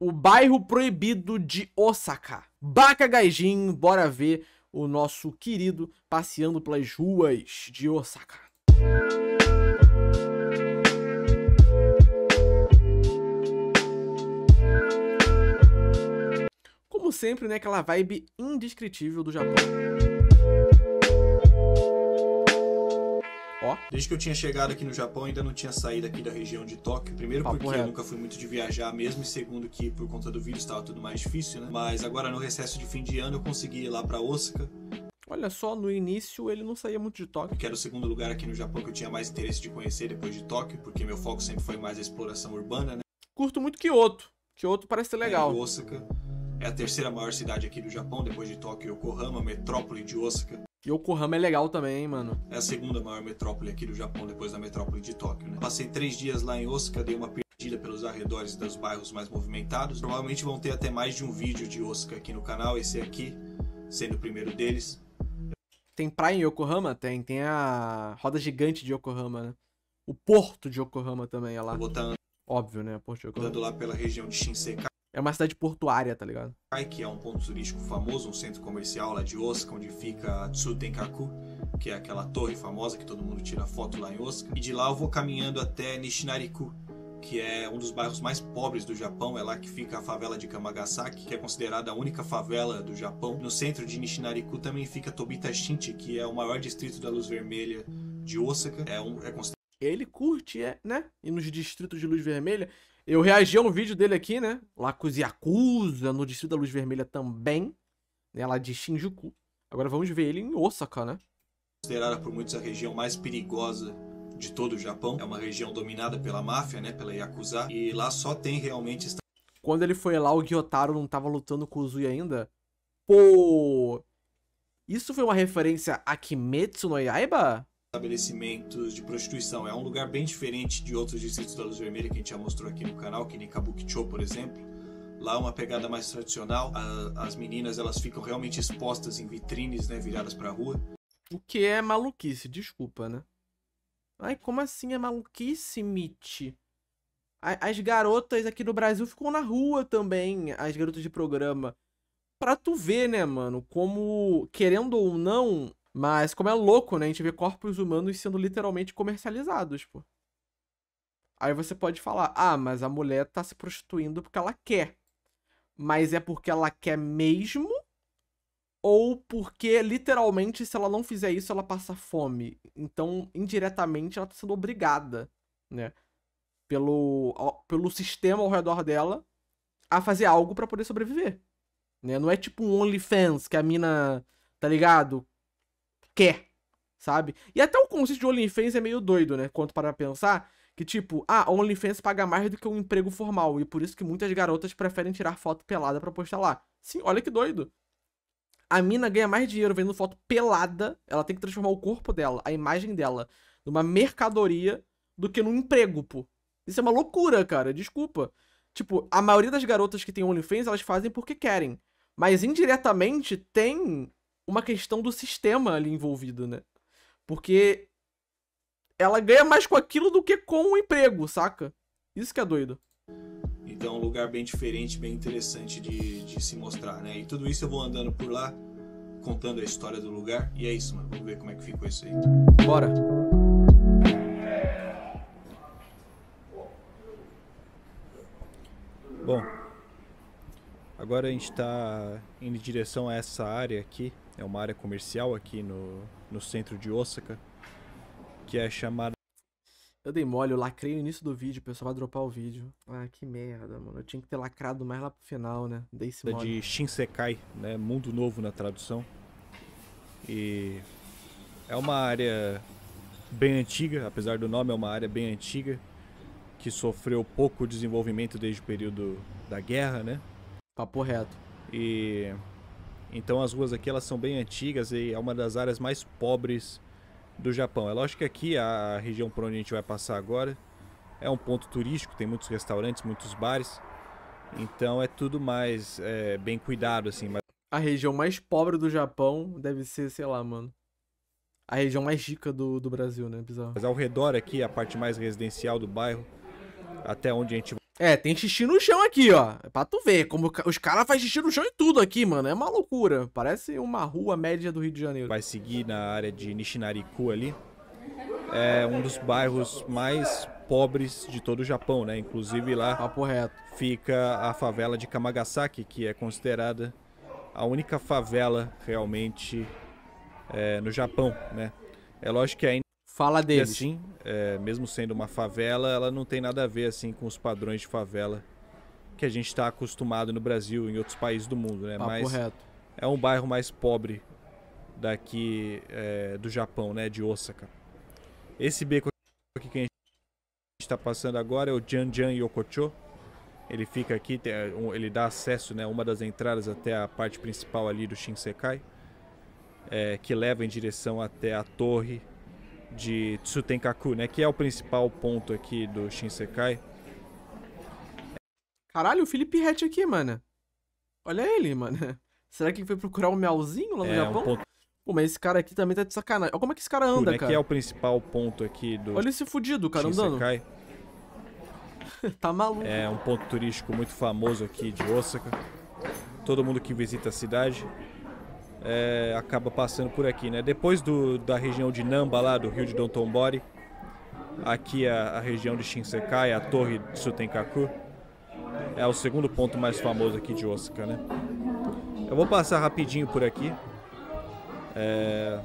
o bairro proibido de Osaka. Bakagaijin, bora ver o nosso querido passeando pelas ruas de Osaka. Como sempre, né, aquela vibe indescritível do Japão. Ó. Desde que eu tinha chegado aqui no Japão, ainda não tinha saído aqui da região de Tóquio. Primeiro Papo porque reto. eu nunca fui muito de viajar mesmo, e segundo que por conta do vírus estava tudo mais difícil, né? Mas agora no recesso de fim de ano eu consegui ir lá para Osaka. Olha só, no início ele não saía muito de Tóquio. Que era o segundo lugar aqui no Japão que eu tinha mais interesse de conhecer depois de Tóquio, porque meu foco sempre foi mais a exploração urbana, né? Curto muito Kyoto. Kyoto parece ser legal. É, Osaka é a terceira maior cidade aqui do Japão, depois de Tóquio e Yokohama, metrópole de Osaka. Yokohama é legal também, hein, mano. É a segunda maior metrópole aqui do Japão, depois da metrópole de Tóquio, né? Passei três dias lá em Osaka, dei uma perdida pelos arredores dos bairros mais movimentados. Provavelmente vão ter até mais de um vídeo de Osaka aqui no canal, esse aqui sendo o primeiro deles. Tem praia em Yokohama? Tem. Tem a roda gigante de Yokohama, né? O porto de Yokohama também é lá. Vou tá Óbvio, né? Porto de Yokohama. Andando lá pela região de Shinsekai é uma cidade portuária, tá ligado? Que é um ponto turístico famoso, um centro comercial lá de Osaka, onde fica Tsutenkaku, que é aquela torre famosa que todo mundo tira foto lá em Osaka. E de lá eu vou caminhando até Nishinariku, que é um dos bairros mais pobres do Japão. É lá que fica a favela de Kamagasaki, que é considerada a única favela do Japão. No centro de Nishinariku também fica Tobitashinchi, que é o maior distrito da luz vermelha de Osaka. É, um, é considerado... Ele curte, é, né? E nos distritos de luz vermelha, eu reagi a um vídeo dele aqui, né? Lá com Yakuza, no Distrito da Luz Vermelha também, né? Lá de Shinjuku. Agora vamos ver ele em Osaka, né? Considerada por muitos a região mais perigosa de todo o Japão. É uma região dominada pela máfia, né? Pela Yakuza. E lá só tem realmente... Quando ele foi lá, o Gyotaro não tava lutando com o Zui ainda? Pô! Isso foi uma referência a Kimetsu no Yaiba? estabelecimentos de prostituição. É um lugar bem diferente de outros distritos da Luz Vermelha que a gente já mostrou aqui no canal, que nem Kabukicho, por exemplo. Lá é uma pegada mais tradicional, a, as meninas elas ficam realmente expostas em vitrines, né, viradas para a rua. O que é maluquice, desculpa, né? Ai, como assim é maluquice, Mitch? As garotas aqui no Brasil ficam na rua também, as garotas de programa. Pra tu ver, né, mano, como, querendo ou não, mas como é louco, né? A gente vê corpos humanos sendo literalmente comercializados, pô. Aí você pode falar, ah, mas a mulher tá se prostituindo porque ela quer. Mas é porque ela quer mesmo? Ou porque, literalmente, se ela não fizer isso, ela passa fome. Então, indiretamente, ela tá sendo obrigada, né? Pelo, pelo sistema ao redor dela a fazer algo para poder sobreviver. Né? Não é tipo um OnlyFans que a mina, tá ligado? quer, sabe? E até o conceito de OnlyFans é meio doido, né? Quanto para pensar que, tipo, ah, OnlyFans paga mais do que um emprego formal e por isso que muitas garotas preferem tirar foto pelada para postar lá. Sim, olha que doido. A mina ganha mais dinheiro vendo foto pelada, ela tem que transformar o corpo dela, a imagem dela, numa mercadoria do que num emprego, pô. Isso é uma loucura, cara, desculpa. Tipo, a maioria das garotas que tem OnlyFans, elas fazem porque querem. Mas indiretamente tem uma questão do sistema ali envolvido, né? Porque ela ganha mais com aquilo do que com o emprego, saca? Isso que é doido. Então, é um lugar bem diferente, bem interessante de, de se mostrar, né? E tudo isso eu vou andando por lá, contando a história do lugar. E é isso, mano. Vamos ver como é que ficou isso aí. Bora! Bom, agora a gente está indo em direção a essa área aqui. É uma área comercial aqui no, no centro de Osaka, que é chamada. Eu dei mole, eu lacrei no início do vídeo, o pessoal vai dropar o vídeo. Ah, que merda, mano. Eu tinha que ter lacrado mais lá pro final, né? Dei esse é mole. De Shinsekai, né? Mundo Novo na tradução. E é uma área bem antiga, apesar do nome, é uma área bem antiga que sofreu pouco desenvolvimento desde o período da guerra, né? Papo reto. E então as ruas aqui elas são bem antigas e é uma das áreas mais pobres do Japão. É lógico que aqui a região por onde a gente vai passar agora é um ponto turístico, tem muitos restaurantes, muitos bares. Então é tudo mais é, bem cuidado assim. Mas... A região mais pobre do Japão deve ser, sei lá, mano. A região mais rica do, do Brasil, né? Bizarro. Mas ao redor aqui, a parte mais residencial do bairro, até onde a gente é, tem xixi no chão aqui, ó. É pra tu ver, como os caras fazem xixi no chão e tudo aqui, mano. É uma loucura. Parece uma rua média do Rio de Janeiro. Vai seguir na área de Nishinariku ali. É um dos bairros mais pobres de todo o Japão, né? Inclusive lá Papo reto. fica a favela de Kamagasaki, que é considerada a única favela realmente é, no Japão, né? É lógico que ainda Fala deles. E assim, é, mesmo sendo uma favela, ela não tem nada a ver assim com os padrões de favela que a gente está acostumado no Brasil e em outros países do mundo, né? Papo Mas reto. é um bairro mais pobre daqui é, do Japão, né? De Osaka. Esse beco aqui que a gente está passando agora é o Janjan Yokocho. Ele fica aqui, é, ele dá acesso, né? Uma das entradas até a parte principal ali do Shinsekai, é, que leva em direção até a torre de Tsutenkaku, né? Que é o principal ponto aqui do Shinsekai. Caralho, o Felipe Hatch aqui, mano. Olha ele, mano. Será que ele foi procurar o um Melzinho lá no é, Japão? Um ponto... Pô, mas esse cara aqui também tá de sacanagem. Olha como é que esse cara anda, né, cara. Que é o principal ponto aqui do. Olha esse fudido, cara, Shinsekai. andando. tá maluco. É um ponto turístico muito famoso aqui de Osaka. Todo mundo que visita a cidade é, acaba passando por aqui, né? Depois do, da região de Namba, lá do rio de Dontombori, aqui a, a região de Shinsekai, a torre de Sutenkaku, é o segundo ponto mais famoso aqui de Osaka, né? Eu vou passar rapidinho por aqui. É,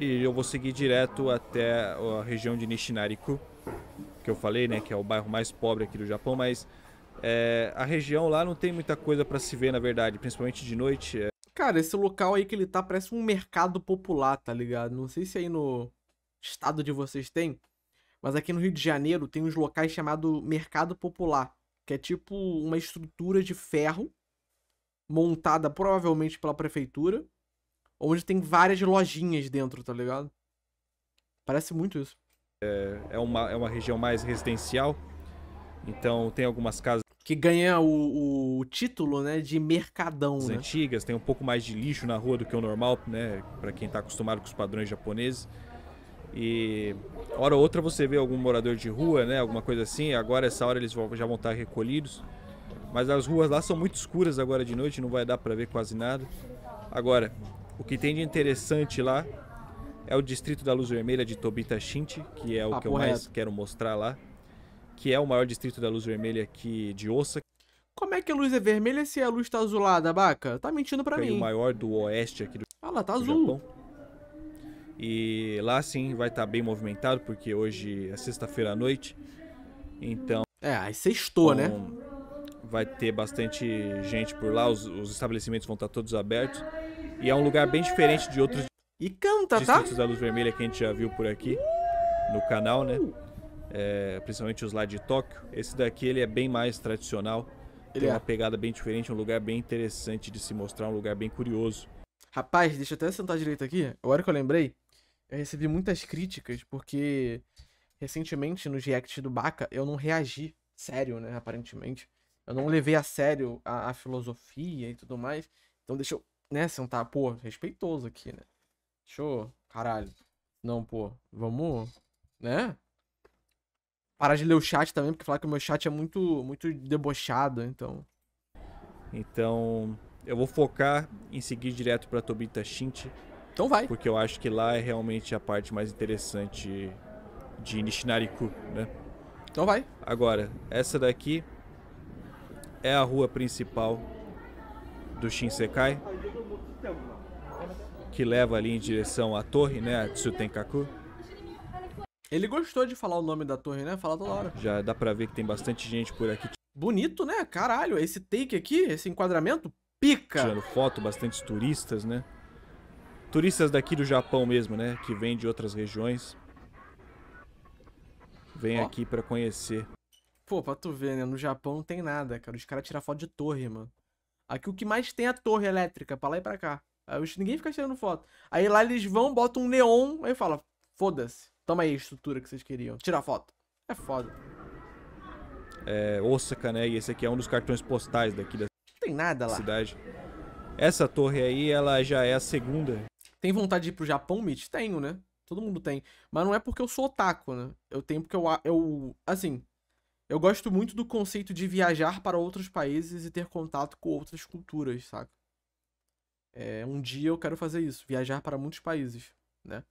e eu vou seguir direto até a região de Nishinariku, que eu falei, né? Que é o bairro mais pobre aqui do Japão, mas... É, a região lá não tem muita coisa para se ver, na verdade, principalmente de noite. É, Cara, esse local aí que ele tá parece um mercado popular, tá ligado? Não sei se aí no estado de vocês tem, mas aqui no Rio de Janeiro tem uns locais chamado mercado popular, que é tipo uma estrutura de ferro montada provavelmente pela prefeitura, onde tem várias lojinhas dentro, tá ligado? Parece muito isso. É, é, uma, é uma região mais residencial, então tem algumas casas que ganha o, o, título, né, de mercadão, As né? antigas, tem um pouco mais de lixo na rua do que o normal, né, para quem está acostumado com os padrões japoneses. E hora ou outra você vê algum morador de rua, né, alguma coisa assim, agora essa hora eles já vão estar tá recolhidos. Mas as ruas lá são muito escuras agora de noite, não vai dar para ver quase nada. Agora, o que tem de interessante lá é o distrito da Luz Vermelha de Tobita Shinchi, que é o Papo que eu mais quero mostrar lá que é o maior distrito da luz vermelha aqui de Ossa. Como é que a luz é vermelha se a luz tá azulada, Baca? Tá mentindo pra Tem mim. o maior do oeste aqui do Ah lá, tá azul. Japão. E lá sim vai estar tá bem movimentado, porque hoje é sexta-feira à noite. Então. É, aí sextou, né? Então, vai ter bastante gente por lá, os, os estabelecimentos vão estar tá todos abertos. E é um lugar bem diferente de outros e canta, tá? distritos tá? da luz vermelha que a gente já viu por aqui no canal, né? Uh é, principalmente os lá de Tóquio. Esse daqui ele é bem mais tradicional, ele tem é. uma pegada bem diferente, um lugar bem interessante de se mostrar, um lugar bem curioso. Rapaz, deixa eu até sentar direito aqui. Agora que eu lembrei, eu recebi muitas críticas porque recentemente no react do Baca eu não reagi sério, né, aparentemente. Eu não levei a sério a, a filosofia e tudo mais. Então deixa eu, né, sentar, pô, respeitoso aqui, né? Deixa eu, caralho. Não, pô, vamos, né? parar de ler o chat também, porque falar que o meu chat é muito, muito debochado, então. Então, eu vou focar em seguir direto para Tobita Shint Então vai. Porque eu acho que lá é realmente a parte mais interessante de Nishinariku, né? Então vai. Agora, essa daqui é a rua principal do Shinsekai, que leva ali em direção à torre, né, a Tsutenkaku. Ele gostou de falar o nome da torre, né? Fala toda hora. Já dá pra ver que tem bastante gente por aqui. Bonito, né? Caralho, esse take aqui, esse enquadramento, pica! Tirando foto, bastantes turistas, né? Turistas daqui do Japão mesmo, né? Que vêm de outras regiões. Vem Ó. aqui pra conhecer. Pô, pra tu ver, né? No Japão não tem nada, cara. Os caras tiram foto de torre, mano. Aqui o que mais tem é a torre elétrica, pra lá e pra cá. Aí ninguém fica tirando foto. Aí lá eles vão, botam um neon, aí fala, foda-se. Toma aí a estrutura que vocês queriam. Tira a foto. É foda. É, Osaka, né? E esse aqui é um dos cartões postais daqui da Não tem nada lá. cidade. Essa torre aí, ela já é a segunda. Tem vontade de ir pro Japão, Mitch? Tenho, né? Todo mundo tem. Mas não é porque eu sou otaku, né? Eu tenho porque eu. eu assim. Eu gosto muito do conceito de viajar para outros países e ter contato com outras culturas, saca? É, um dia eu quero fazer isso, viajar para muitos países, né?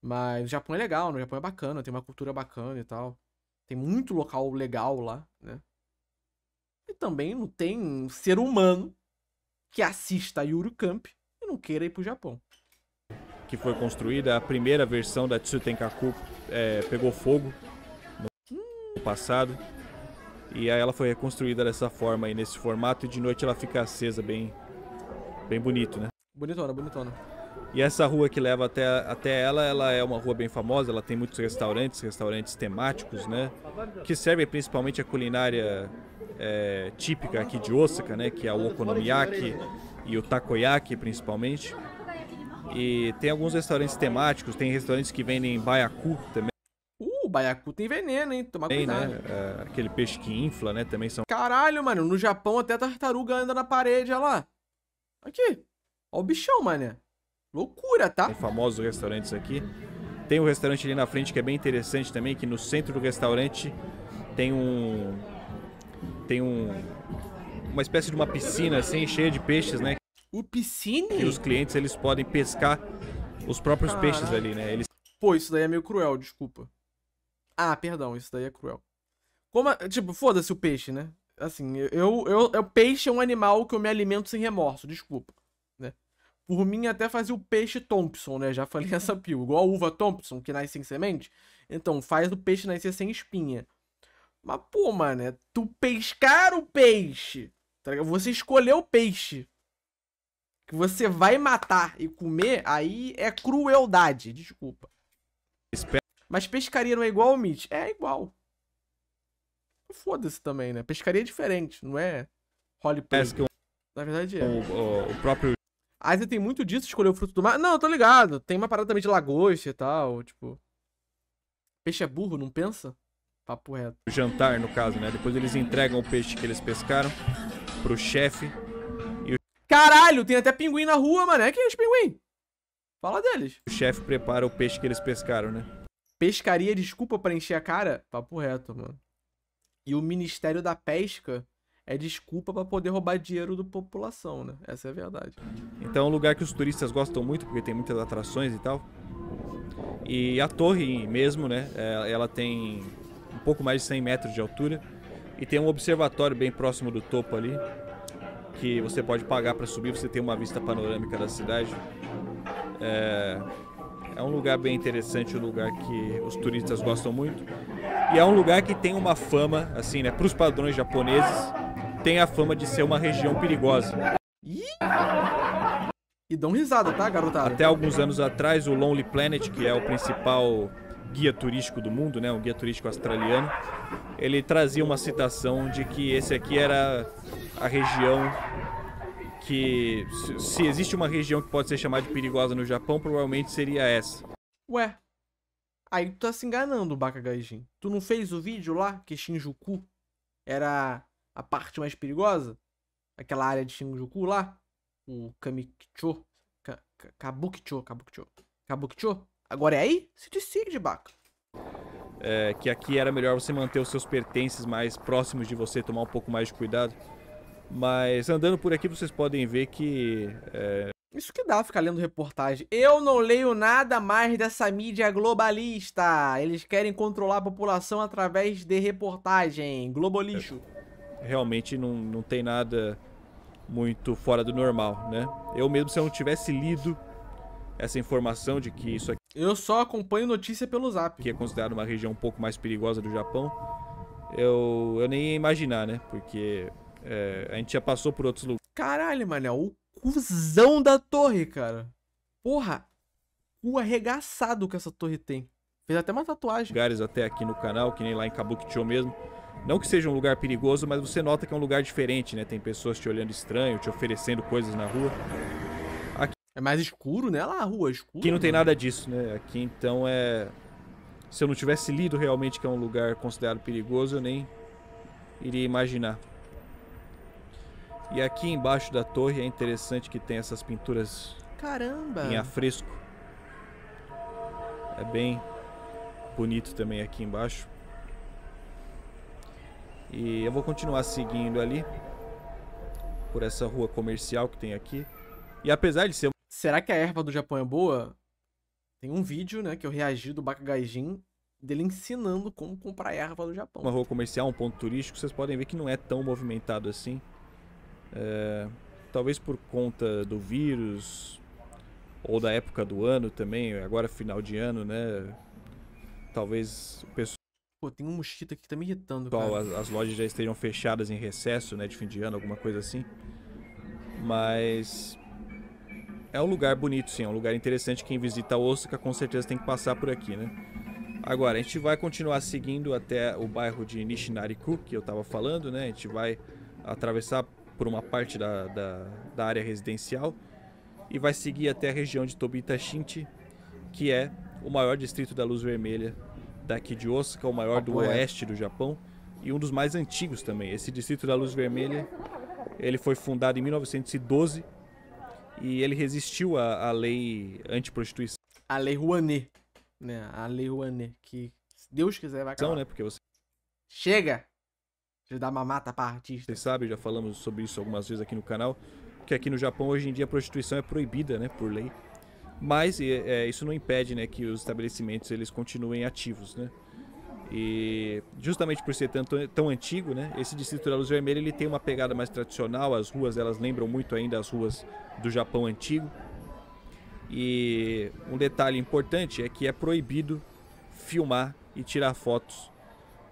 Mas o Japão é legal, no né? Japão é bacana, tem uma cultura bacana e tal. Tem muito local legal lá, né? E também não tem um ser humano que assista a Yuri Camp e não queira ir pro Japão. Que foi construída a primeira versão da Tsutenkaku é, pegou fogo no hum. passado. E aí ela foi reconstruída dessa forma aí, nesse formato, e de noite ela fica acesa, bem, bem bonito, né? Bonitona, bonitona. E essa rua que leva até, até ela, ela é uma rua bem famosa, ela tem muitos restaurantes, restaurantes temáticos, né? Que servem principalmente a culinária é, típica aqui de Osaka, né? Que é o okonomiyaki e o takoyaki, principalmente. E tem alguns restaurantes temáticos, tem restaurantes que vendem baiacu também. O uh, baiacu tem veneno, hein? Toma tem, né? cuidado. Né? É, aquele peixe que infla, né? Também são. Caralho, mano. No Japão até a tartaruga anda na parede, olha lá. Aqui. Olha o bichão, mané. Loucura, tá? Tem famosos restaurantes aqui. Tem um restaurante ali na frente que é bem interessante também, que no centro do restaurante tem um... Tem um... Uma espécie de uma piscina, assim, cheia de peixes, né? O piscine? E os clientes, eles podem pescar os próprios peixes ali, né? Eles... Pô, isso daí é meio cruel, desculpa. Ah, perdão, isso daí é cruel. Como, a... tipo, foda-se o peixe, né? Assim, eu, eu, eu, peixe é um animal que eu me alimento sem remorso, desculpa. Por mim, até fazer o peixe Thompson, né? Já falei essa pílula. Igual a uva Thompson, que nasce sem semente. Então, faz o peixe nascer sem espinha. Mas, pô, mano, é tu pescar o peixe. Tá você escolher o peixe que você vai matar e comer, aí é crueldade. Desculpa. Mas pescaria não é igual ao Mitch? É igual. Foda-se também, né? Pescaria é diferente, não é roleplay. Na verdade é. o, o, o próprio a Ásia tem muito disso, escolher o fruto do mar. Não, eu tô ligado. Tem uma parada também de lagosta e tal, tipo. Peixe é burro, não pensa? Papo reto. O jantar, no caso, né? Depois eles entregam o peixe que eles pescaram pro chefe. E o... Caralho, tem até pinguim na rua, mané. Quem é os pinguim? Fala deles. O chefe prepara o peixe que eles pescaram, né? Pescaria, desculpa pra encher a cara? Papo reto, mano. E o Ministério da Pesca é desculpa para poder roubar dinheiro da população, né? Essa é a verdade. Então é um lugar que os turistas gostam muito, porque tem muitas atrações e tal. E a torre mesmo, né? É, ela tem um pouco mais de 100 metros de altura. E tem um observatório bem próximo do topo ali, que você pode pagar para subir, você tem uma vista panorâmica da cidade. É, é um lugar bem interessante, um lugar que os turistas gostam muito. E é um lugar que tem uma fama, assim, né, para os padrões japoneses, tem a fama de ser uma região perigosa. Ih! E dão risada, tá, garotada? Até alguns anos atrás, o Lonely Planet, que é o principal guia turístico do mundo, né, um guia turístico australiano, ele trazia uma citação de que esse aqui era a região que se existe uma região que pode ser chamada de perigosa no Japão, provavelmente seria essa. Ué. Aí tu tá se enganando, Bakagaijin. Tu não fez o vídeo lá que Shinjuku era a parte mais perigosa, aquela área de Shinjuku lá, o Kamikicho, Kabukicho, Kabukicho, Kabukicho, agora é aí? Se decide, Baca. É, que aqui era melhor você manter os seus pertences mais próximos de você, tomar um pouco mais de cuidado. Mas andando por aqui vocês podem ver que. É... Isso que dá ficar lendo reportagem. Eu não leio nada mais dessa mídia globalista. Eles querem controlar a população através de reportagem. Globolixo. É realmente não, não tem nada muito fora do normal, né? Eu mesmo, se eu não tivesse lido essa informação de que isso aqui. Eu só acompanho notícia pelo zap. Que é considerado uma região um pouco mais perigosa do Japão, eu, eu nem ia imaginar, né? Porque é, a gente já passou por outros lugares. Caralho, mané, o cuzão da torre, cara. Porra, o arregaçado que essa torre tem. Fez até uma tatuagem. Lugares até aqui no canal, que nem lá em Kabukicho mesmo. Não que seja um lugar perigoso, mas você nota que é um lugar diferente, né? Tem pessoas te olhando estranho, te oferecendo coisas na rua. Aqui... É mais escuro, né? Lá a rua é escura. Aqui não mano. tem nada disso, né? Aqui então é. Se eu não tivesse lido realmente que é um lugar considerado perigoso, eu nem iria imaginar. E aqui embaixo da torre é interessante que tem essas pinturas Caramba. em afresco. É bem bonito também aqui embaixo. E eu vou continuar seguindo ali por essa rua comercial que tem aqui. E apesar de ser. Será que a erva do Japão é boa? Tem um vídeo, né, que eu reagi do Bakagaijin dele ensinando como comprar erva do Japão. Uma rua comercial, um ponto turístico, vocês podem ver que não é tão movimentado assim. É... Talvez por conta do vírus ou da época do ano também, agora final de ano, né? Talvez Pô, tem um mosquito aqui que tá me irritando, Qual as, as, lojas já estejam fechadas em recesso, né? De fim de ano, alguma coisa assim. Mas... É um lugar bonito, sim. É um lugar interessante. Quem visita Osaka, com certeza tem que passar por aqui, né? Agora, a gente vai continuar seguindo até o bairro de Nishinariku, que eu tava falando, né? A gente vai atravessar por uma parte da, da, da área residencial e vai seguir até a região de Tobita Shinchi, que é o maior distrito da Luz Vermelha daqui de Osaka, é o maior do oeste do Japão e um dos mais antigos também. Esse distrito da Luz Vermelha, ele foi fundado em 1912 e ele resistiu à, à lei anti-prostituição. A lei Rouanet, né? A lei Rouanet, que se Deus quiser vai acabar. Não, né? Porque você... Chega! De dar mamata pra artista. Vocês sabem, já falamos sobre isso algumas vezes aqui no canal, que aqui no Japão hoje em dia a prostituição é proibida, né? Por lei. Mas é, isso não impede né, que os estabelecimentos eles continuem ativos. Né? E justamente por ser tanto, tão antigo, né, esse distrito da Luz Vermelha ele tem uma pegada mais tradicional. As ruas elas lembram muito ainda as ruas do Japão antigo. E um detalhe importante é que é proibido filmar e tirar fotos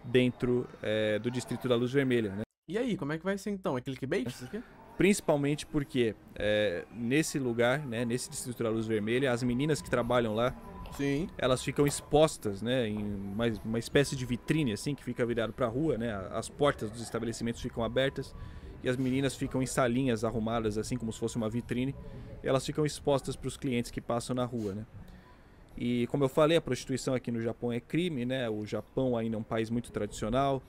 dentro é, do distrito da Luz Vermelha. Né? E aí, como é que vai ser então? É clickbait isso aqui? Principalmente porque é, nesse lugar, né, nesse Distrito da Luz Vermelha, as meninas que trabalham lá, Sim. elas ficam expostas, né, em uma, uma espécie de vitrine assim que fica virado para a rua, né, as portas dos estabelecimentos ficam abertas e as meninas ficam em salinhas arrumadas assim como se fosse uma vitrine, elas ficam expostas para os clientes que passam na rua, né. E como eu falei, a prostituição aqui no Japão é crime, né? O Japão ainda é um país muito tradicional,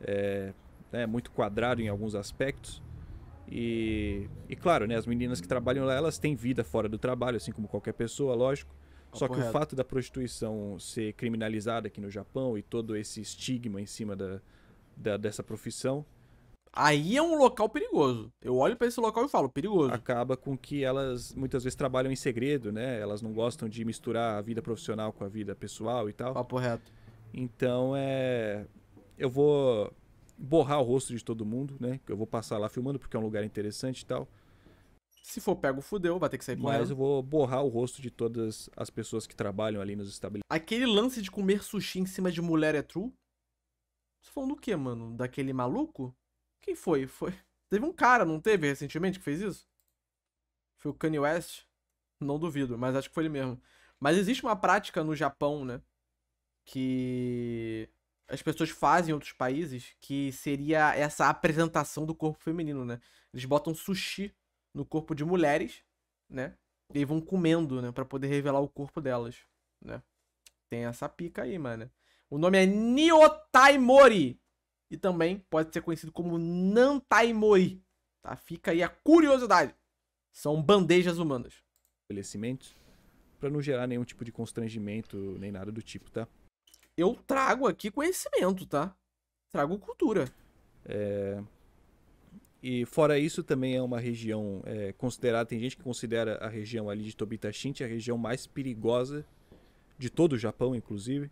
é, né, muito quadrado em alguns aspectos. E, e claro, né, as meninas que trabalham lá, elas têm vida fora do trabalho, assim como qualquer pessoa, lógico. Só que o fato da prostituição ser criminalizada aqui no Japão e todo esse estigma em cima da, da dessa profissão. Aí é um local perigoso. Eu olho para esse local e falo, perigoso. Acaba com que elas muitas vezes trabalham em segredo, né? Elas não gostam de misturar a vida profissional com a vida pessoal e tal. Papo reto. Então é. Eu vou borrar o rosto de todo mundo, né? Eu vou passar lá filmando porque é um lugar interessante e tal. Se for pego, fudeu, vai ter que sair com Mas eu vou borrar o rosto de todas as pessoas que trabalham ali nos estabelecimentos. Aquele lance de comer sushi em cima de mulher é true? Você tá falando do quê, mano? Daquele maluco? Quem foi? Foi. Teve um cara, não teve recentemente que fez isso? Foi o Kanye West? Não duvido, mas acho que foi ele mesmo. Mas existe uma prática no Japão, né? Que as pessoas fazem em outros países, que seria essa apresentação do corpo feminino, né? Eles botam sushi no corpo de mulheres, né? E vão comendo, né? Pra poder revelar o corpo delas, né? Tem essa pica aí, mano. O nome é Niotaimori. E também pode ser conhecido como Nantaimori. Tá? Fica aí a curiosidade. São bandejas humanas. Estabelecimentos. Pra não gerar nenhum tipo de constrangimento, nem nada do tipo, tá? eu trago aqui conhecimento, tá? Trago cultura. É... E fora isso, também é uma região é, considerada, tem gente que considera a região ali de Tobitashinti é a região mais perigosa de todo o Japão, inclusive.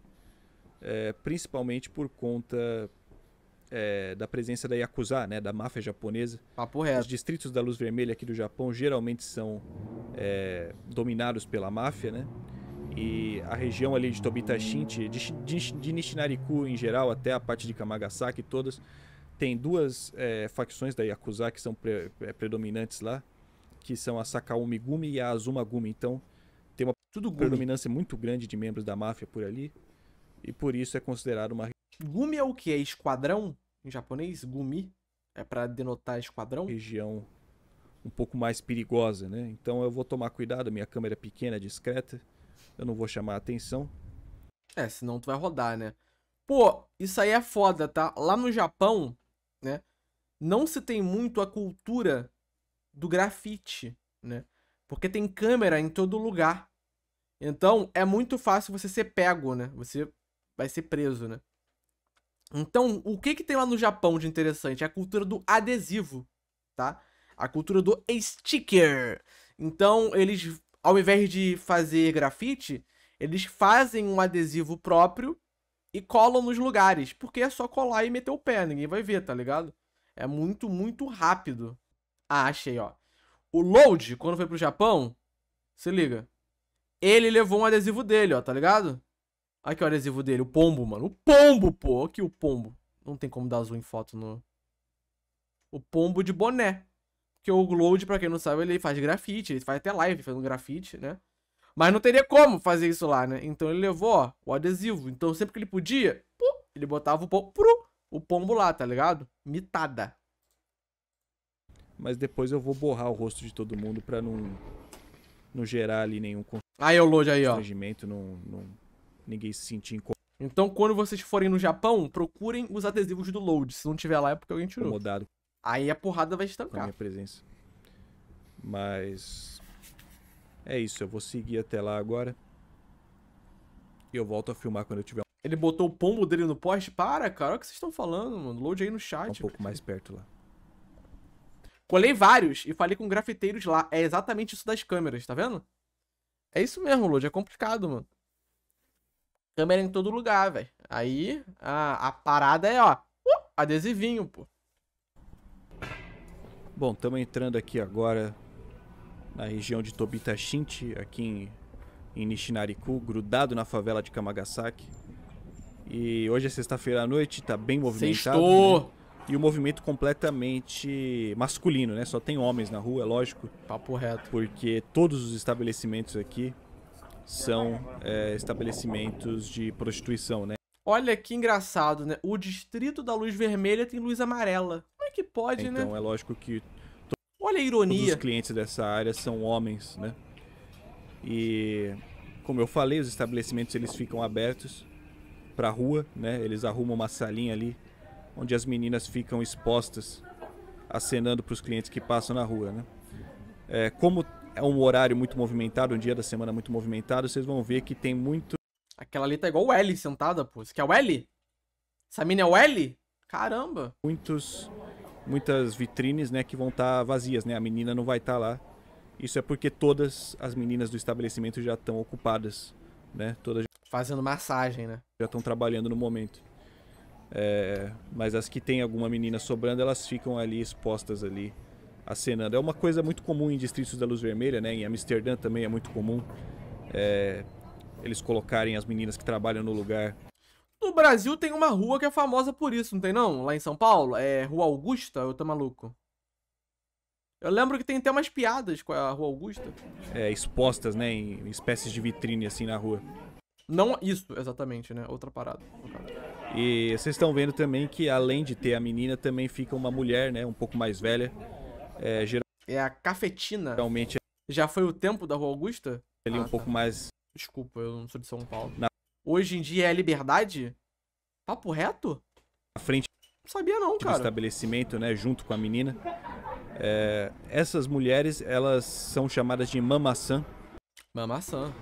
É, principalmente por conta é, da presença da Yakuza, né, da máfia japonesa. Papo reto. Os distritos da Luz Vermelha aqui do Japão geralmente são é, dominados pela máfia, né? e a região ali de Tobitachinti, de, de, de Nishinariku em geral, até a parte de Kamagasaki, todas, tem duas é, facções da Yakuza que são pre, é, predominantes lá, que são a Sakaumi Gumi e a Azuma Gumi. Então, tem uma Tudo predominância muito grande de membros da máfia por ali, e por isso é considerado uma... Gumi é o que? É esquadrão em japonês? Gumi? É para denotar esquadrão? Região um pouco mais perigosa, né? Então eu vou tomar cuidado, minha câmera é pequena, discreta. Eu não vou chamar a atenção. É, senão tu vai rodar, né? Pô, isso aí é foda, tá? Lá no Japão, né? Não se tem muito a cultura do grafite, né? Porque tem câmera em todo lugar. Então, é muito fácil você ser pego, né? Você vai ser preso, né? Então, o que que tem lá no Japão de interessante? É a cultura do adesivo, tá? A cultura do sticker. Então, eles ao invés de fazer grafite, eles fazem um adesivo próprio e colam nos lugares, porque é só colar e meter o pé, ninguém vai ver, tá ligado? É muito, muito rápido. Ah, achei, ó. O Load, quando foi pro Japão, se liga. Ele levou um adesivo dele, ó, tá ligado? Aqui o adesivo dele, o pombo, mano. O pombo, pô. Aqui o pombo. Não tem como dar azul em foto no... O pombo de boné. Porque o Load, pra quem não sabe, ele faz grafite, ele faz até live fazendo grafite, né? Mas não teria como fazer isso lá, né? Então ele levou, ó, o adesivo. Então sempre que ele podia, pum, ele botava o pombo, o pombo lá, tá ligado? Mitada. Mas depois eu vou borrar o rosto de todo mundo pra não, não gerar ali nenhum aí, o load aí, ó. Não, não, ninguém se sentir incomodado. Então quando vocês forem no Japão, procurem os adesivos do load. Se não tiver lá é porque alguém tirou. Incomodado. Aí a porrada vai estancar. Com minha presença. Mas. É isso, eu vou seguir até lá agora. E eu volto a filmar quando eu tiver. Ele botou o pombo dele no poste? Para, cara, olha o que vocês estão falando, mano. Load aí no chat. Um pouco mais perto lá. Colei vários e falei com grafiteiros lá. É exatamente isso das câmeras, tá vendo? É isso mesmo, Load. É complicado, mano. Câmera em todo lugar, velho. Aí a, a parada é, ó. Uh, adesivinho, pô. Bom, estamos entrando aqui agora na região de Tobitashinti, aqui em, em Nishinariku, grudado na favela de Kamagasaki. E hoje é sexta-feira à noite, está bem movimentado. Né? E o movimento completamente masculino, né? Só tem homens na rua, é lógico. Papo reto. Porque todos os estabelecimentos aqui são é, estabelecimentos de prostituição, né? Olha que engraçado, né? O distrito da luz vermelha tem luz amarela é que pode, então, né? Então é lógico que Olha a ironia. Todos os clientes dessa área são homens, né? E como eu falei, os estabelecimentos eles ficam abertos para rua, né? Eles arrumam uma salinha ali onde as meninas ficam expostas, acenando para os clientes que passam na rua, né? É, como é um horário muito movimentado, um dia da semana muito movimentado, vocês vão ver que tem muito. Aquela ali tá igual o L sentada, pô. aqui é o L? Essa mina é o L? Caramba! Muitos muitas vitrines né, que vão estar tá vazias, né? A menina não vai estar tá lá. Isso é porque todas as meninas do estabelecimento já estão ocupadas, né? Todas fazendo massagem, né? Já estão trabalhando no momento. É, mas as que tem alguma menina sobrando, elas ficam ali expostas ali, acenando. É uma coisa muito comum em distritos da Luz Vermelha, né? Em Amsterdã também é muito comum é, eles colocarem as meninas que trabalham no lugar no Brasil tem uma rua que é famosa por isso, não tem não? Lá em São Paulo? É Rua Augusta? Eu tô maluco. Eu lembro que tem até umas piadas com a Rua Augusta. É, expostas, né? Em espécies de vitrine, assim, na rua. Não isso, exatamente, né? Outra parada. E vocês estão vendo também que, além de ter a menina, também fica uma mulher, né? Um pouco mais velha. É, geral... é a cafetina. Realmente. É Já foi o tempo da Rua Augusta? Ali ah, um tá. pouco mais... Desculpa, eu não sou de São Paulo. Na hoje em dia é a liberdade? Papo reto? A frente não sabia não, cara. estabelecimento, né, junto com a menina. É, essas mulheres, elas são chamadas de mamaçã. Mamaçã.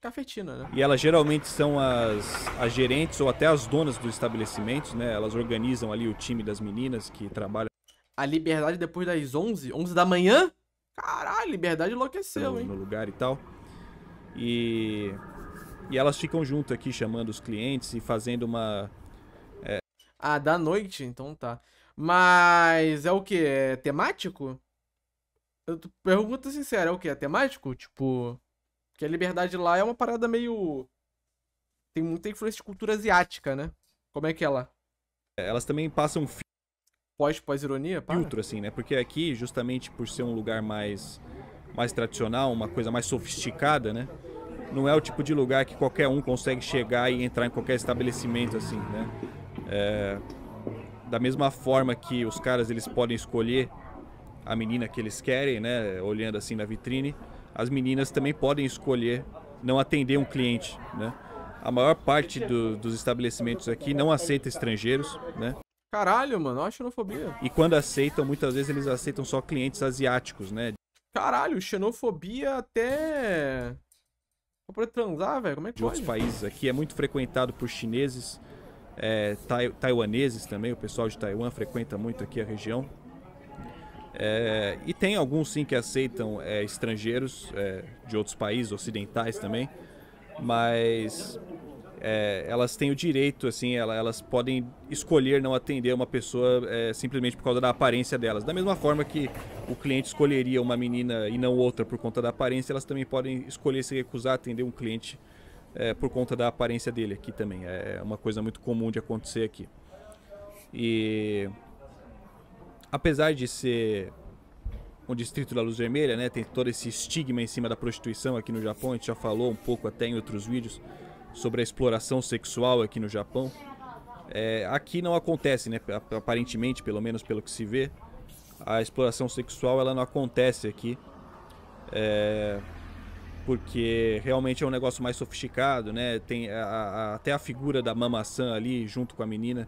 Cafetina, né? E elas geralmente são as, as gerentes ou até as donas dos estabelecimentos, né? Elas organizam ali o time das meninas que trabalham. A liberdade depois das 11? 11 da manhã? Caralho, liberdade enlouqueceu, hein? No lugar e tal. E e elas ficam junto aqui chamando os clientes e fazendo uma. É... Ah, da noite? Então tá. Mas é o que? É temático? Eu pergunto sincero, é o que? É temático? Tipo. Porque a liberdade lá é uma parada meio. Tem muita influência de cultura asiática, né? Como é que é lá? É, elas também passam pós pós ironia filtro assim né porque aqui justamente por ser um lugar mais mais tradicional uma coisa mais sofisticada né não é o tipo de lugar que qualquer um consegue chegar e entrar em qualquer estabelecimento assim, né? É, da mesma forma que os caras eles podem escolher a menina que eles querem, né? Olhando assim na vitrine, as meninas também podem escolher não atender um cliente, né? A maior parte do, dos estabelecimentos aqui não aceita estrangeiros, né? Caralho, mano, olha a xenofobia. E quando aceitam, muitas vezes eles aceitam só clientes asiáticos, né? Caralho, xenofobia até Pra poder transar, velho? Como é que De pode? outros países aqui. É muito frequentado por chineses, é, tai taiwaneses também. O pessoal de Taiwan frequenta muito aqui a região. É, e tem alguns sim que aceitam é, estrangeiros é, de outros países ocidentais também, mas é, elas têm o direito, assim, elas podem escolher não atender uma pessoa é, simplesmente por causa da aparência delas. Da mesma forma que o cliente escolheria uma menina e não outra por conta da aparência, elas também podem escolher se recusar a atender um cliente é, por conta da aparência dele aqui também. É, é uma coisa muito comum de acontecer aqui. E apesar de ser um distrito da luz vermelha, né, tem todo esse estigma em cima da prostituição aqui no Japão, a gente já falou um pouco até em outros vídeos sobre a exploração sexual aqui no Japão. É, aqui não acontece, né? Aparentemente, pelo menos pelo que se vê, a exploração sexual ela não acontece aqui. É, porque realmente é um negócio mais sofisticado, né? Tem a, a, até a figura da mamaçã ali junto com a menina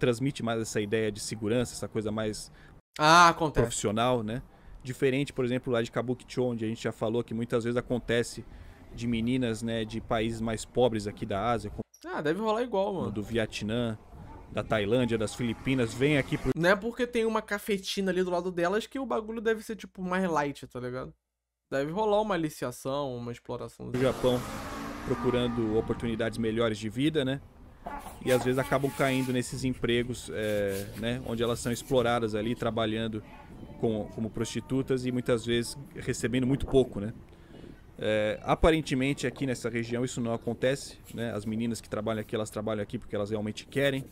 transmite mais essa ideia de segurança, essa coisa mais ah, profissional, né? Diferente, por exemplo, lá de Kabukicho, onde a gente já falou que muitas vezes acontece de meninas, né, de países mais pobres aqui da Ásia. Ah, deve rolar igual, mano. Do Vietnã, da Tailândia, das Filipinas, vem aqui pro. Não é porque tem uma cafetina ali do lado delas que o bagulho deve ser, tipo, mais light, tá ligado? Deve rolar uma aliciação, uma exploração. Do Japão procurando oportunidades melhores de vida, né? E às vezes acabam caindo nesses empregos, é, né? Onde elas são exploradas ali, trabalhando com, como prostitutas e muitas vezes recebendo muito pouco, né? É, aparentemente aqui nessa região isso não acontece, né? As meninas que trabalham aqui, elas trabalham aqui porque elas realmente querem.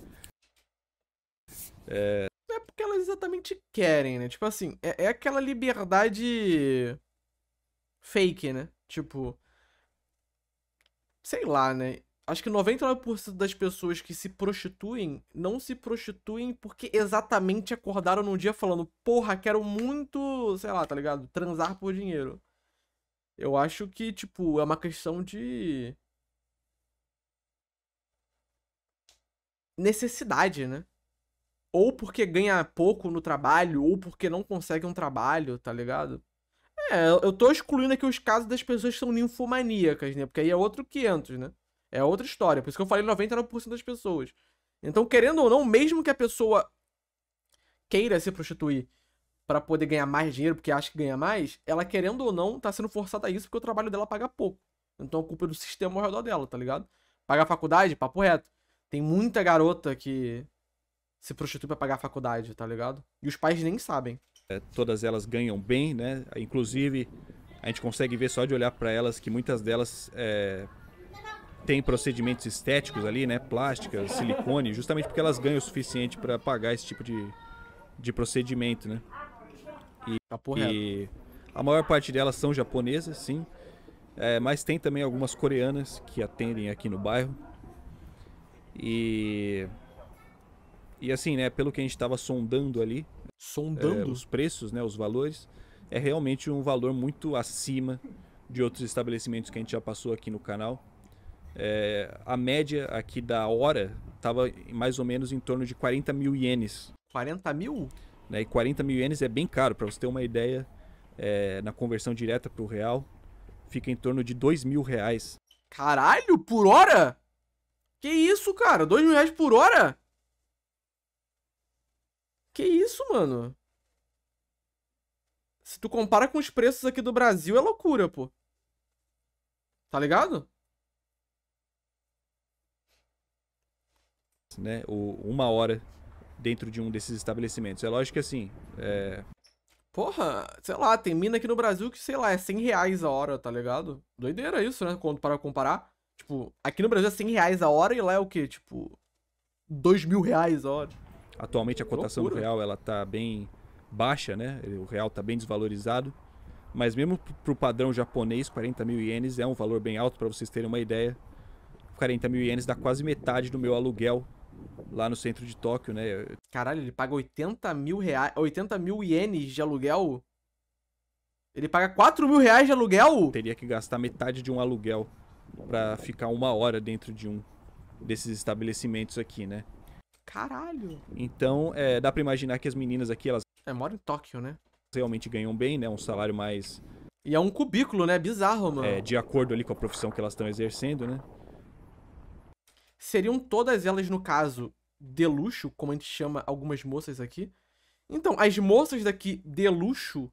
É, é porque elas exatamente querem, né? Tipo assim, é, é aquela liberdade fake, né? Tipo, sei lá, né? Acho que 99% das pessoas que se prostituem não se prostituem porque exatamente acordaram num dia falando, porra, quero muito, sei lá, tá ligado? Transar por dinheiro. Eu acho que, tipo, é uma questão de. necessidade, né? Ou porque ganha pouco no trabalho, ou porque não consegue um trabalho, tá ligado? É, eu tô excluindo aqui os casos das pessoas que são ninfomaníacas, né? Porque aí é outro 500, né? É outra história. Por isso que eu falei 99% das pessoas. Então, querendo ou não, mesmo que a pessoa queira se prostituir para poder ganhar mais dinheiro, porque acha que ganha mais, ela querendo ou não, tá sendo forçada a isso porque o trabalho dela paga pouco. Então a culpa é do sistema ao redor dela, tá ligado? Pagar faculdade, papo reto. Tem muita garota que se prostitui para pagar a faculdade, tá ligado? E os pais nem sabem. É, todas elas ganham bem, né? Inclusive, a gente consegue ver só de olhar para elas que muitas delas é, têm procedimentos estéticos ali, né? Plásticas, silicone, justamente porque elas ganham o suficiente para pagar esse tipo de, de procedimento, né? E, tá e a maior parte delas são japonesas, sim. É, mas tem também algumas coreanas que atendem aqui no bairro. E. E assim, né? Pelo que a gente estava sondando ali. Sondando? É, os preços, né? Os valores. É realmente um valor muito acima de outros estabelecimentos que a gente já passou aqui no canal. É, a média aqui da hora estava mais ou menos em torno de 40 mil ienes. 40 mil? Né? E 40 mil ienes é bem caro, para você ter uma ideia, é, na conversão direta para o real, fica em torno de 2 mil reais. Caralho, por hora? Que isso, cara? 2 mil reais por hora? Que isso, mano? Se tu compara com os preços aqui do Brasil, é loucura, pô. Tá ligado? Né? O, uma hora dentro de um desses estabelecimentos. É lógico que assim. É... Porra, sei lá, tem mina aqui no Brasil que, sei lá, é 100 reais a hora, tá ligado? Doideira isso, né? Quando para comparar. Tipo, aqui no Brasil é 100 reais a hora e lá é o quê? Tipo, 2 mil reais a hora. Atualmente a cotação do real, ela tá bem baixa, né? O real tá bem desvalorizado. Mas mesmo pro padrão japonês, 40 mil ienes é um valor bem alto, para vocês terem uma ideia. 40 mil ienes dá quase metade do meu aluguel lá no centro de Tóquio, né? Caralho, ele paga 80 mil reais. 80 mil ienes de aluguel? Ele paga 4 mil reais de aluguel? Teria que gastar metade de um aluguel para ficar uma hora dentro de um desses estabelecimentos aqui, né? Caralho. Então, é, dá pra imaginar que as meninas aqui, elas. É, moram em Tóquio, né? Realmente ganham bem, né? Um salário mais. E é um cubículo, né? Bizarro, mano. É, de acordo ali com a profissão que elas estão exercendo, né? seriam todas elas, no caso, de luxo, como a gente chama algumas moças aqui. Então, as moças daqui de luxo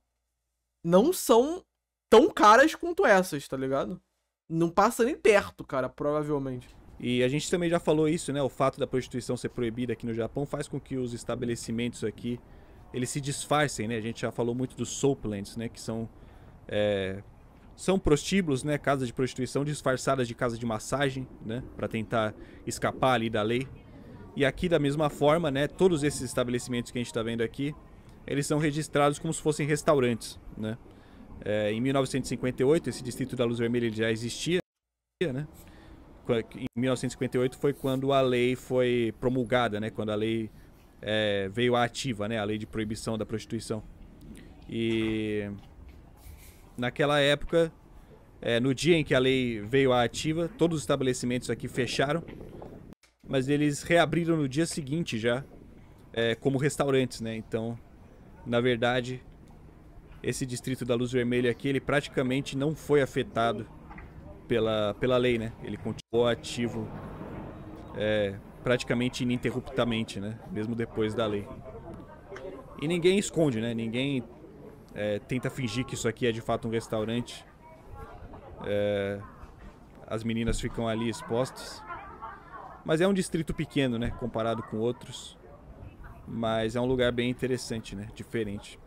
não são tão caras quanto essas, tá ligado? Não passa nem perto, cara, provavelmente. E a gente também já falou isso, né? O fato da prostituição ser proibida aqui no Japão faz com que os estabelecimentos aqui eles se disfarcem, né? A gente já falou muito dos soaplands, né? Que são é, são prostíbulos, né, casas de prostituição disfarçadas de casa de massagem, né, para tentar escapar ali da lei. E aqui da mesma forma, né, todos esses estabelecimentos que a gente está vendo aqui, eles são registrados como se fossem restaurantes, né. É, em 1958 esse distrito da Luz Vermelha já existia, né. Em 1958 foi quando a lei foi promulgada, né, quando a lei é, veio à ativa, né, a lei de proibição da prostituição. E naquela época, é, no dia em que a lei veio à ativa, todos os estabelecimentos aqui fecharam, mas eles reabriram no dia seguinte já, é, como restaurantes, né? Então, na verdade, esse distrito da Luz Vermelha aqui, ele praticamente não foi afetado pela, pela lei, né? Ele continuou ativo é, praticamente ininterruptamente, né? Mesmo depois da lei. E ninguém esconde, né? Ninguém é, tenta fingir que isso aqui é de fato um restaurante. É, as meninas ficam ali expostas. Mas é um distrito pequeno, né? Comparado com outros. Mas é um lugar bem interessante, né? Diferente.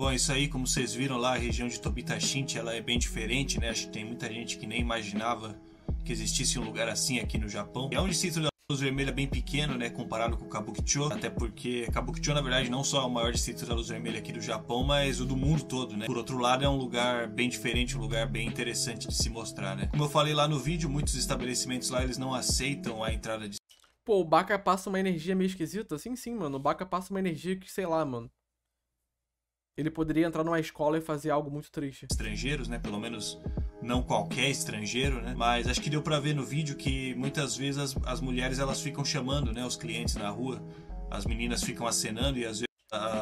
Bom, isso aí, como vocês viram lá, a região de Tobitashint, ela é bem diferente, né? Acho que tem muita gente que nem imaginava que existisse um lugar assim aqui no Japão. É um distrito da luz vermelha bem pequeno, né, comparado com o Kabukicho, até porque Kabukicho na verdade não só é o maior distrito da luz vermelha aqui do Japão, mas o do mundo todo, né. Por outro lado, é um lugar bem diferente, um lugar bem interessante de se mostrar, né. Como eu falei lá no vídeo, muitos estabelecimentos lá eles não aceitam a entrada de Pô, o Baca passa uma energia meio esquisita? Sim, sim, mano. O Baca passa uma energia que, sei lá, mano. Ele poderia entrar numa escola e fazer algo muito triste. Estrangeiros, né? Pelo menos não qualquer estrangeiro, né? Mas acho que deu para ver no vídeo que muitas vezes as, as mulheres elas ficam chamando, né, os clientes na rua. As meninas ficam acenando e às vezes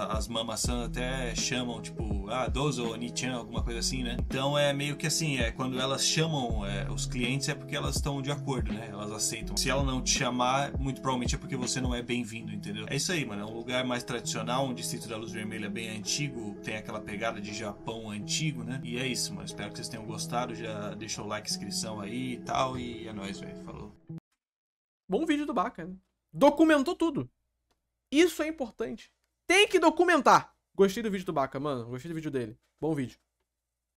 as mamaçãs até chamam, tipo, ah, Dozo ou Nichan, alguma coisa assim, né? Então é meio que assim, é quando elas chamam é, os clientes é porque elas estão de acordo, né? Elas aceitam. Se ela não te chamar, muito provavelmente é porque você não é bem-vindo, entendeu? É isso aí, mano. É um lugar mais tradicional, um distrito da Luz Vermelha bem antigo, tem aquela pegada de Japão antigo, né? E é isso, mano. Espero que vocês tenham gostado. Já deixa o like, inscrição aí e tal. E é nóis, velho. Falou. Bom vídeo do Baca. Né? Documentou tudo. Isso é importante. Tem que documentar. Gostei do vídeo do Baca, mano. Gostei do vídeo dele. Bom vídeo.